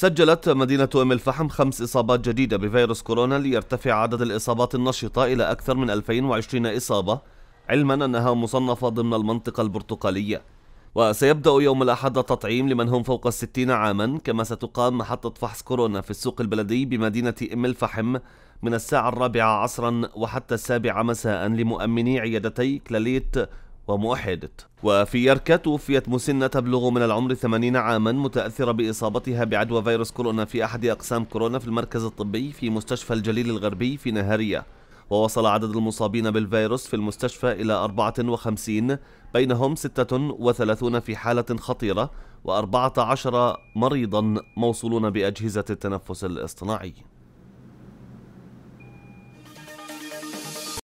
سجلت مدينة أم الفحم خمس إصابات جديدة بفيروس كورونا ليرتفع عدد الإصابات النشطة إلى أكثر من 2020 إصابة علما أنها مصنفة ضمن المنطقة البرتقالية وسيبدأ يوم الأحد التطعيم لمن هم فوق الستين عاما كما ستقام محطة فحص كورونا في السوق البلدي بمدينة أم الفحم من الساعة الرابعة عصرا وحتى السابعة مساء لمؤمني عيادتي كلاليت وموحدة وفي يركا توفيت مسنة تبلغ من العمر 80 عاما متأثرة بإصابتها بعدوى فيروس كورونا في أحد أقسام كورونا في المركز الطبي في مستشفى الجليل الغربي في نهارية ووصل عدد المصابين بالفيروس في المستشفى إلى 54 بينهم 36 في حالة خطيرة و14 مريضا موصولون بأجهزة التنفس الاصطناعي